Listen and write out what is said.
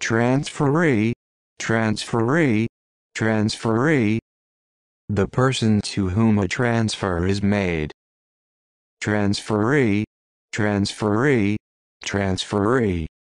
transferee, transferee, transferee, the person to whom a transfer is made. Transferee, transferee, transferee.